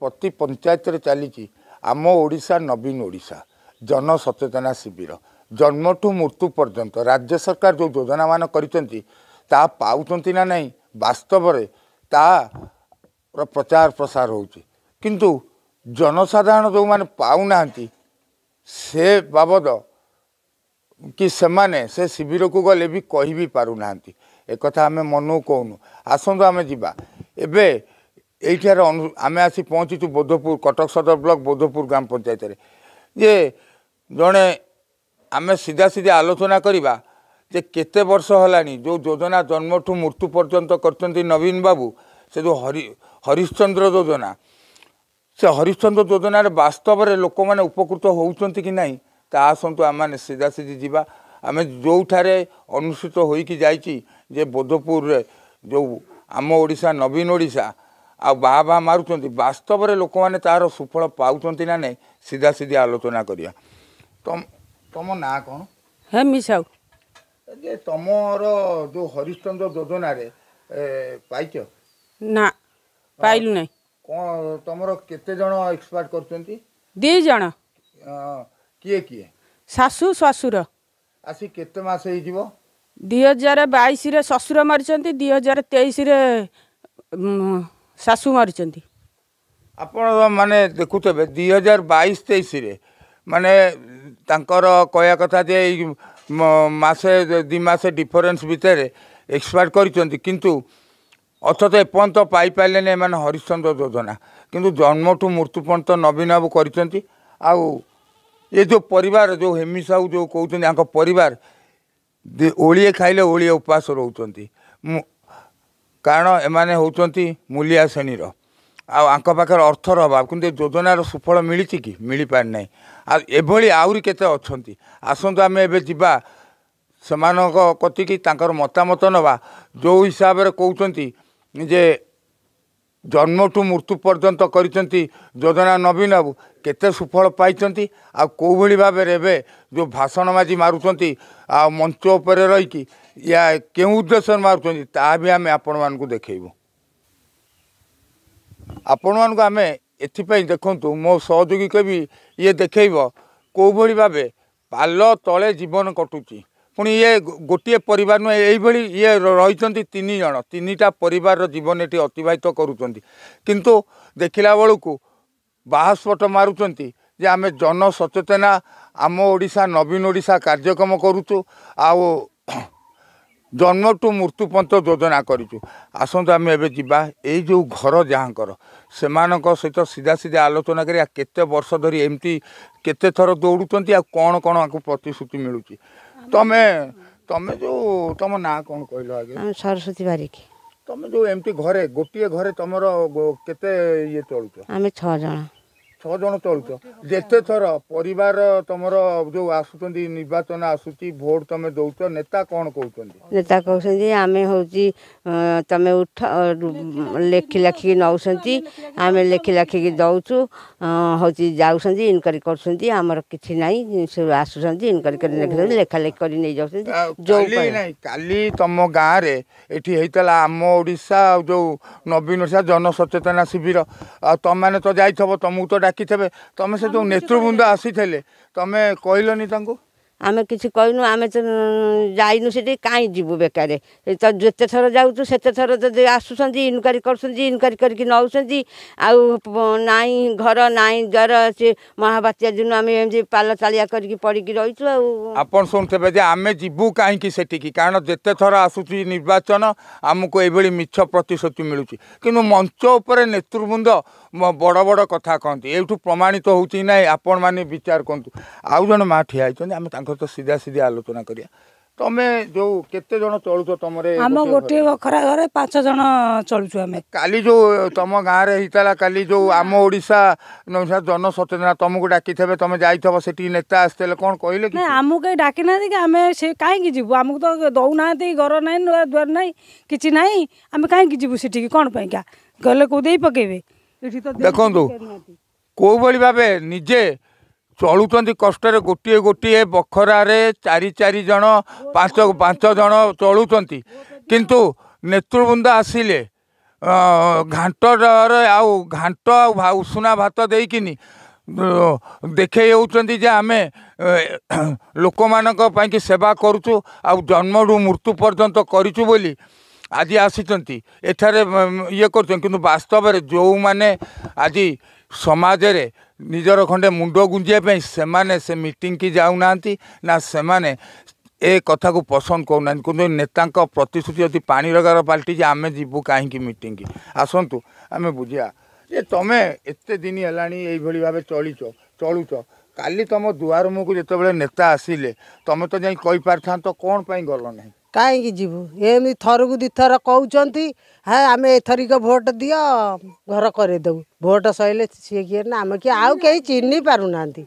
ପ୍ରତି ପଞ୍ଚାୟତରେ ଚାଲିଛି ଆମ ଓଡ଼ିଶା ନବୀନ ଓଡ଼ିଶା ଜନ ସଚେତନା ଶିବିର ଜନ୍ମଠୁ ମୃତ୍ୟୁ ପର୍ଯ୍ୟନ୍ତ ରାଜ୍ୟ ସରକାର ଯେଉଁ ଯୋଜନାମାନ କରିଛନ୍ତି ତାହା ପାଉଛନ୍ତି ନା ନାହିଁ ବାସ୍ତବରେ ତାର ପ୍ରଚାର ପ୍ରସାର ହେଉଛି କିନ୍ତୁ ଜନସାଧାରଣ ଯେଉଁମାନେ ପାଉନାହାନ୍ତି ସେ ବାବଦ କି ସେମାନେ ସେ ଶିବିରକୁ ଗଲେ ବି କହି ବି ପାରୁନାହାନ୍ତି ଏକଥା ଆମେ ମନକୁ କହୁନୁ ଆସନ୍ତୁ ଆମେ ଯିବା ଏବେ ଏଇଠାର ଆମେ ଆସି ପହଞ୍ଚିଛୁ ବୋଧପୁର କଟକ ସଦର ବ୍ଲକ ବୋଧପୁର ଗ୍ରାମ ପଞ୍ଚାୟତରେ ଯେ ଜଣେ ଆମେ ସିଧା ସିଧା ଆଲୋଚନା କରିବା ଯେ କେତେ ବର୍ଷ ହେଲାଣି ଯେଉଁ ଯୋଜନା ଜନ୍ମଠୁ ମୃତ୍ୟୁ ପର୍ଯ୍ୟନ୍ତ କରିଛନ୍ତି ନବୀନ ବାବୁ ସେ ଯେଉଁ ହରି ହରିଶ୍ଚନ୍ଦ୍ର ଯୋଜନା ସେ ହରିଶ୍ଚନ୍ଦ୍ର ଯୋଜନାରେ ବାସ୍ତବରେ ଲୋକମାନେ ଉପକୃତ ହେଉଛନ୍ତି କି ନାହିଁ ତାହା ଆସନ୍ତୁ ସିଧା ସିଧି ଯିବା ଆମେ ଯେଉଁଠାରେ ଅନୁଷ୍ଠିତ ହୋଇକି ଯାଇଛି ଯେ ବୋଧପୁରରେ ଯେଉଁ ଆମ ଓଡ଼ିଶା ନବୀନ ଓଡ଼ିଶା ଆଉ ବାହା ବାହା ମାରୁଛନ୍ତି ବାସ୍ତବରେ ଲୋକମାନେ ତାର ସୁଫଳ ପାଉଛନ୍ତି ନା ନାହିଁ ସିଧା ସିଧା ଆଲୋଚନା କରିବା ତମ ନାଁ କ'ଣ ହେ ମିଶାଉ ଯେ ତମର ଯୋଉ ହରିଶ୍ଚନ୍ଦ୍ର ଯୋଜନାରେ ପାଇଛ ନା ପାଇଲୁ ନାହିଁ କ'ଣ ତମର କେତେ ଜଣ ଏକ୍ସପାର୍ଟ କରୁଛନ୍ତି ଦୁଇ ଜଣ କିଏ କିଏ ଶାଶୁ ଶ୍ୱଶୁର ଆସି କେତେ ମାସ ହେଇଯିବ ଦୁଇ ହଜାର ବାଇଶରେ ଶ୍ୱଶୁର ମାରିଛନ୍ତି ଦୁଇ ହଜାର ତେଇଶରେ ଶାଶୁ ମାରିଛନ୍ତି ଆପଣ ମାନେ ଦେଖୁଥିବେ ଦୁଇ ହଜାର ବାଇଶ ତେଇଶରେ ମାନେ ତାଙ୍କର କହିବା କଥା ଯେ ଏଇ ମାସେ ଦୁଇ ମାସ ଡିଫରେନ୍ସ ଭିତରେ ଏକ୍ସପାୟାର କରିଛନ୍ତି କିନ୍ତୁ ଅଥତ ଏପର୍ଯ୍ୟନ୍ତ ପାଇପାରିଲେନି ଏମାନେ ହରିଶ୍ଚନ୍ଦ୍ର ଯୋଜନା କିନ୍ତୁ ଜନ୍ମଠୁ ମୃତ୍ୟୁ ପର୍ଯ୍ୟନ୍ତ ନବୀନ ବାବୁ କରିଛନ୍ତି ଆଉ ଏ ଯେଉଁ ପରିବାର ଯେଉଁ ହେମି ସାହୁ ଯେଉଁ କହୁଛନ୍ତି ତାଙ୍କ ପରିବାର ଓଳିଏ ଖାଇଲେ ଓଳିଏ ଉପାସ ରହୁଛନ୍ତି ମୁଁ କାରଣ ଏମାନେ ହେଉଛନ୍ତି ମୂଲିଆ ଶ୍ରେଣୀର ଆଉ ଆଙ୍କ ପାଖରେ ଅର୍ଥର ଅଭାବ କିନ୍ତୁ ଯୋଜନାର ସୁଫଳ ମିଳିଛି କି ମିଳିପାରିନାହିଁ ଆଉ ଏଭଳି ଆହୁରି କେତେ ଅଛନ୍ତି ଆସନ୍ତୁ ଆମେ ଏବେ ଯିବା ସେମାନଙ୍କ କତିକି ତାଙ୍କର ମତାମତ ନେବା ଯେଉଁ ହିସାବରେ କହୁଛନ୍ତି ଯେ ଜନ୍ମଠୁ ମୃତ୍ୟୁ ପର୍ଯ୍ୟନ୍ତ କରିଛନ୍ତି ଯୋଜନା ନବୀନ ବାବୁ କେତେ ସୁଫଳ ପାଇଛନ୍ତି ଆଉ କେଉଁଭଳି ଭାବରେ ଏବେ ଯେଉଁ ଭାଷଣ ମାଜି ମାରୁଛନ୍ତି ଆଉ ମଞ୍ଚ ଉପରେ ରହିକି ଏହା କେଉଁ ଉଦ୍ଦେଶ୍ୟରେ ମାରୁଛନ୍ତି ତାହା ବି ଆମେ ଆପଣମାନଙ୍କୁ ଦେଖାଇବୁ ଆପଣମାନଙ୍କୁ ଆମେ ଏଥିପାଇଁ ଦେଖନ୍ତୁ ମୋ ସହଯୋଗୀ କବି ଇଏ ଦେଖାଇବ କେଉଁଭଳି ଭାବେ ପାଲ ତଳେ ଜୀବନ କଟୁଛି ପୁଣି ଇଏ ଗୋଟିଏ ପରିବାର ନୁହେଁ ଏଇଭଳି ଇଏ ରହିଛନ୍ତି ତିନି ଜଣ ତିନିଟା ପରିବାରର ଜୀବନ ଏଠି ଅତିବାହିତ କରୁଛନ୍ତି କିନ୍ତୁ ଦେଖିଲା ବେଳକୁ ବାହାସ୍ଫୋଟ ମାରୁଛନ୍ତି ଯେ ଆମେ ଜନସଚେତନା ଆମ ଓଡ଼ିଶା ନବୀନ ଓଡ଼ିଶା କାର୍ଯ୍ୟକ୍ରମ କରୁଛୁ ଆଉ ଜନ୍ମଠୁ ମୃତ୍ୟୁପନ୍ତ ଯୋଜନା କରିଛୁ ଆସନ୍ତୁ ଆମେ ଏବେ ଯିବା ଏଇ ଯେଉଁ ଘର ଯାହାଙ୍କର ସେମାନଙ୍କ ସହିତ ସିଧା ସିଧା ଆଲୋଚନା କରିବା କେତେ ବର୍ଷ ଧରି ଏମିତି କେତେ ଥର ଦୌଡ଼ୁଛନ୍ତି ଆଉ କ'ଣ କ'ଣ ଆକୁ ପ୍ରତିଶ୍ରୁତି ମିଳୁଛି ତମେ ତମେ ଯୋଉ ତମ ନାଁ କ'ଣ କହିଲ ଆଜ୍ଞା ଆମେ ସରସ୍ୱତୀ ବାରିକ ତମେ ଯୋଉ ଏମିତି ଘରେ ଗୋଟିଏ ଘରେ ତମର ଗୋ- କେତେ ଇଏ ଚଳୁଛ ଆମେ ଛଅ ଜଣ ଛଅ ଜଣ ଚଳୁଛ ଯେତେ ଥର ପରିବାର ତମର ଯୋଉ ଆସୁଛନ୍ତି ନିର୍ବାଚନ ଆସୁଛି ଭୋଟ ତମେ ଦଉଛ ନେତା କଣ କହୁଛନ୍ତି ନେତା କହୁଛନ୍ତି ଆମେ ହଉଛି ତମେ ଉଠ ଲେଖି ଲେଖିକି ନଉଛନ୍ତି ଆମେ ଲେଖି ଲେଖିକି ଦଉଛୁ ହଉଛି ଯାଉଛନ୍ତି ଇନକ୍ୱାରୀ କରୁଛନ୍ତି ଆମର କିଛି ନାହିଁ ସେ ଆସୁଛନ୍ତି ଇନକ୍ୱାରୀ କରି ଲେଖୁଛନ୍ତି ଲେଖାଲେଖି କରି ନେଇଯାଉଛନ୍ତି ନାହିଁ କାଲି ତମ ଗାଁରେ ଏଠି ହେଇଥିଲା ଆମ ଓଡ଼ିଶା ଆଉ ଯୋଉ ନବୀନ ଓଡ଼ିଶା ଜନସଚେତନା ଶିବିର ଆଉ ତମେ ତ ଯାଇଥିବ ତମକୁ ତ ଡାକ ଡାକିଥିବେ ତମେ ସେ ଯେଉଁ ନେତୃବୃନ୍ଦ ଆସିଥିଲେ ତମେ କହିଲନି ତାଙ୍କୁ ଆମେ କିଛି କହିନୁ ଆମେ ଯାଇନୁ ସେଠି କାହିଁ ଯିବୁ ବେକାରେ ତ ଯେତେ ଥର ଯାଉଛୁ ସେତେ ଥର ଯଦି ଆସୁଛନ୍ତି ଇନକ୍ୱାରି କରୁଛନ୍ତି ଇନକ୍ୱାରି କରିକି ନେଉଛନ୍ତି ଆଉ ନାଇଁ ଘର ନାଇଁ ଜ୍ୱର ସେ ମହାବାତ୍ୟା ଦିନ ଆମେ ଏମିତି ପାଲ ଚାଳିଆ କରିକି ପଡ଼ିକି ରହିଛୁ ଆଉ ଆପଣ ଶୁଣୁଥିବେ ଯେ ଆମେ ଯିବୁ କାହିଁକି ସେଠିକି କାରଣ ଯେତେ ଥର ଆସୁଛି ନିର୍ବାଚନ ଆମକୁ ଏଭଳି ମିଛ ପ୍ରତିଶ୍ରୁତି ମିଳୁଛି କିନ୍ତୁ ମଞ୍ଚ ଉପରେ ନେତୃବୃନ୍ଦ ବଡ଼ ବଡ଼ କଥା କହନ୍ତି ଏଇଠୁ ପ୍ରମାଣିତ ହେଉଛି ନାହିଁ ଆପଣମାନେ ବିଚାର କରନ୍ତୁ ଆଉ ଜଣେ ମା ଠିଆ ହେଇଛନ୍ତି ଆମେ ତାଙ୍କ ସହିତ ସିଧା ସିଧା ଆଲୋଚନା କରିବା ତମେ ଯୋଉ କେତେ ଜଣ ଚଳୁଛ ତମର ଆମ ଗୋଟିଏ ବଖରା ଘରେ ପାଞ୍ଚ ଜଣ ଚଳୁଛୁ ଆମେ କାଲି ଯୋଉ ତମ ଗାଁରେ ହେଇଥିଲା କାଲି ଯୋଉ ଆମ ଓଡ଼ିଶା ନା ଜନସଚେତନା ତମକୁ ଡାକିଥିବେ ତମେ ଯାଇଥିବ ସେଠିକି ନେତା ଆସିଥିଲେ କ'ଣ କହିଲେ ନାଇଁ ଆମକୁ କାହିଁ ଡାକି ନାହାନ୍ତି କି ଆମେ ସେ କାହିଁକି ଯିବୁ ଆମକୁ ତ ଦେଉନାହାନ୍ତି ଘର ନାହିଁ ନୂଆ ଦୁଆର ନାହିଁ କିଛି ନାହିଁ ଆମେ କାହିଁକି ଯିବୁ ସେଠିକି କ'ଣ ପାଇଁକା ଗଲେ କେଉଁ ଦେଇ ପକେଇବେ ଦେଖନ୍ତୁ କେଉଁଭଳି ଭାବେ ନିଜେ ଚଳୁଛନ୍ତି କଷ୍ଟରେ ଗୋଟିଏ ଗୋଟିଏ ବଖରାରେ ଚାରି ଚାରି ଜଣ ପାଞ୍ଚ ପାଞ୍ଚ ଜଣ ଚଳୁଛନ୍ତି କିନ୍ତୁ ନେତୃବୃନ୍ଦ ଆସିଲେ ଘାଣ୍ଟରେ ଆଉ ଘାଣ୍ଟ ଆଉ ଉଷୁନା ଭାତ ଦେଇକିନି ଦେଖେଇ ହେଉଛନ୍ତି ଯେ ଆମେ ଲୋକମାନଙ୍କ ପାଇଁକି ସେବା କରୁଛୁ ଆଉ ଜନ୍ମରୁ ମୃତ୍ୟୁ ପର୍ଯ୍ୟନ୍ତ କରିଛୁ ବୋଲି ଆଜି ଆସିଛନ୍ତି ଏଠାରେ ଇଏ କରୁଛନ୍ତି କିନ୍ତୁ ବାସ୍ତବରେ ଯେଉଁମାନେ ଆଜି ସମାଜରେ ନିଜର ଖଣ୍ଡେ ମୁଣ୍ଡ ଗୁଞ୍ଜିବା ପାଇଁ ସେମାନେ ସେ ମିଟିଂକି ଯାଉନାହାନ୍ତି ନା ସେମାନେ ଏ କଥାକୁ ପସନ୍ଦ କରୁନାହାନ୍ତି କିନ୍ତୁ ନେତାଙ୍କ ପ୍ରତିଶ୍ରୁତି ଯଦି ପାଣି ରଗାର ପାଲଟିଛି ଆମେ ଯିବୁ କାହିଁକି ମିଟିଂକି ଆସନ୍ତୁ ଆମେ ବୁଝିବା ଯେ ତମେ ଏତେ ଦିନ ହେଲାଣି ଏଇଭଳି ଭାବେ ଚଳିଛ ଚଳୁଛ କାଲି ତମ ଦୁଆର ମୁହଁକୁ ଯେତେବେଳେ ନେତା ଆସିଲେ ତମେ ତ ଯାଇ କହିପାରିଥାନ୍ତ କ'ଣ ପାଇଁ ଗଲ ନାହିଁ କାହିଁକି ଯିବୁ ଏମିତି ଥରକୁ ଦୁଇ ଥର କହୁଛନ୍ତି ହଁ ଆମେ ଏଥରିକ ଭୋଟ ଦିଅ ଘର କରେଇଦେବୁ ଭୋଟ ସରିଲେ ସିଏ କିଏ ନା ଆମେ କିଏ ଆଉ କେହି ଚିହ୍ନି ପାରୁନାହାନ୍ତି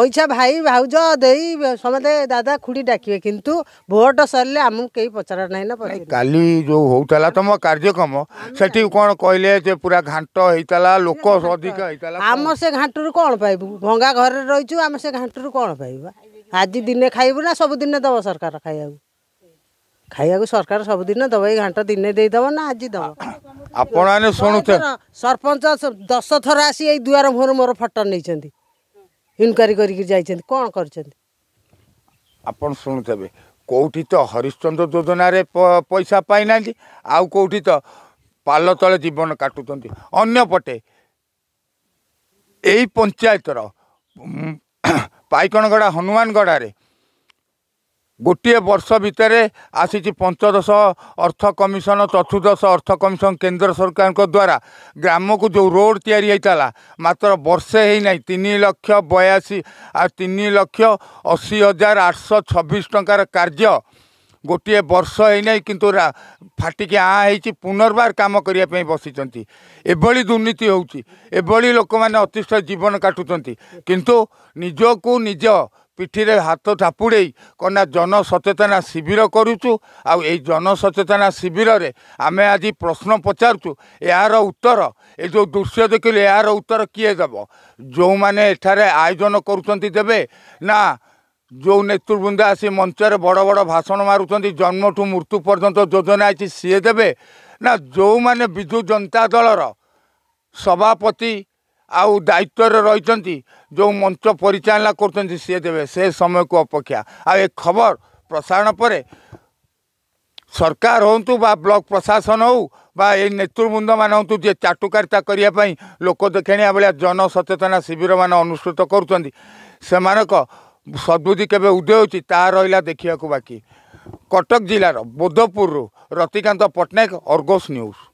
ଅଇଛା ଭାଇ ଭାଉଜ ଦେଇ ସମସ୍ତେ ଦାଦା ଖୁଡ଼ି ଡାକିବେ କିନ୍ତୁ ଭୋଟ ସରିଲେ ଆମକୁ କେହି ପଚାର ନାହିଁ ନା କାଲି ଯେଉଁ ହଉଥିଲା ତମ କାର୍ଯ୍ୟକ୍ରମ ସେଠି କ'ଣ କହିଲେ ଯେ ପୁରା ଘାଣ୍ଟ ହେଇଥିଲା ଲୋକ ଅଧିକ ହେଇଥିଲା ଆମ ସେ ଘାଣ୍ଟରୁ କ'ଣ ପାଇବୁ ଭଙ୍ଗା ଘରେ ରହିଛୁ ଆମେ ସେ ଘାଣ୍ଟରୁ କ'ଣ ପାଇବା ଆଜି ଦିନେ ଖାଇବୁ ନା ସବୁଦିନେ ଦେବ ସରକାର ଖାଇବାକୁ ଖାଇବାକୁ ସରକାର ସବୁଦିନ ଦେବ ଏଇ ଘାଣ୍ଟ ଦିନେ ଦେଇଦେବ ନା ଆଜି ଦେବ ଆପଣ ଶୁଣୁଛନ୍ତି ସରପଞ୍ଚ ଦଶ ଥର ଆସି ଏଇ ଦୁଆର ମୁହଁରୁ ମୋର ଫଟୋ ନେଇଛନ୍ତି ଇନକ୍ୱାରି କରିକି ଯାଇଛନ୍ତି କ'ଣ କରିଛନ୍ତି ଆପଣ ଶୁଣୁଥିବେ କେଉଁଠି ତ ହରିଶ୍ଚନ୍ଦ୍ର ଯୋଜନାରେ ପଇସା ପାଇନାହାନ୍ତି ଆଉ କେଉଁଠି ତ ପାଲ ତଳେ ଜୀବନ କାଟୁଛନ୍ତି ଅନ୍ୟପଟେ ଏଇ ପଞ୍ଚାୟତର ପାଇକଣଗଡ଼ା ହନୁମାନଗଡ଼ାରେ ଗୋଟିଏ ବର୍ଷ ଭିତରେ ଆସିଛି ପଞ୍ଚଦଶ ଅର୍ଥ କମିଶନ ଚତୁର୍ଦ୍ଦଶ ଅର୍ଥ କମିଶନ କେନ୍ଦ୍ର ସରକାରଙ୍କ ଦ୍ୱାରା ଗ୍ରାମକୁ ଯେଉଁ ରୋଡ଼ ତିଆରି ହୋଇଥିଲା ମାତ୍ର ବର୍ଷେ ହୋଇନାହିଁ ତିନି ଲକ୍ଷ ବୟାଅଶୀ ଆଉ ତିନି ଲକ୍ଷ ଅଶୀ ହଜାର ଆଠଶହ ଛବିଶ ଟଙ୍କାର କାର୍ଯ୍ୟ ଗୋଟିଏ ବର୍ଷ ହୋଇନାହିଁ କିନ୍ତୁ ଫାଟିକି ଆଁ ହେଇଛି ପୁନର୍ବାର କାମ କରିବା ପାଇଁ ବସିଛନ୍ତି ଏଭଳି ଦୁର୍ନୀତି ହେଉଛି ଏଭଳି ଲୋକମାନେ ଅତିଷ୍ଠ ଜୀବନ କାଟୁଛନ୍ତି କିନ୍ତୁ ନିଜକୁ ନିଜ ପିଠିରେ ହାତ ଚାପୁଡ଼େଇ କ'ଣ ନା ଜନସଚେତନା ଶିବିର କରୁଛୁ ଆଉ ଏଇ ଜନସଚେତନା ଶିବିରରେ ଆମେ ଆଜି ପ୍ରଶ୍ନ ପଚାରୁଛୁ ଏହାର ଉତ୍ତର ଏ ଯେଉଁ ଦୃଶ୍ୟ ଦେଖିଲେ ଏହାର ଉତ୍ତର କିଏ ଦେବ ଯେଉଁମାନେ ଏଠାରେ ଆୟୋଜନ କରୁଛନ୍ତି ଦେବେ ନା ଯେଉଁ ନେତୃବୃନ୍ଦ ଆସି ମଞ୍ଚରେ ବଡ଼ ବଡ଼ ଭାଷଣ ମାରୁଛନ୍ତି ଜନ୍ମଠୁ ମୃତ୍ୟୁ ପର୍ଯ୍ୟନ୍ତ ଯୋଜନା ଅଛି ସିଏ ଦେବେ ନା ଯେଉଁମାନେ ବିଜୁ ଜନତା ଦଳର ସଭାପତି ଆଉ ଦାୟିତ୍ୱରେ ରହିଛନ୍ତି ଯେଉଁ ମଞ୍ଚ ପରିଚାଳନା କରୁଛନ୍ତି ସିଏ ଦେବେ ସେ ସମୟକୁ ଅପେକ୍ଷା ଆଉ ଏ ଖବର ପ୍ରସାରଣ ପରେ ସରକାର ହୁଅନ୍ତୁ ବା ବ୍ଲକ୍ ପ୍ରଶାସନ ହେଉ ବା ଏଇ ନେତୃବୃନ୍ଦମାନେ ହୁଅନ୍ତୁ ଯିଏ ଚାଟୁକାରିତା କରିବା ପାଇଁ ଲୋକ ଦେଖାଣିଆ ଭଳିଆ ଜନସଚେତନା ଶିବିରମାନେ ଅନୁଷ୍ଠିତ କରୁଛନ୍ତି ସେମାନଙ୍କ ସଦୃତି କେବେ ଉଦୟ ହେଉଛି ତାହା ରହିଲା ଦେଖିବାକୁ ବାକି କଟକ ଜିଲ୍ଲାର ବୋଧପୁରରୁ ରତିକାନ୍ତ ପଟ୍ଟନାୟକ ଅର୍ଗସ୍ ନ୍ୟୁଜ୍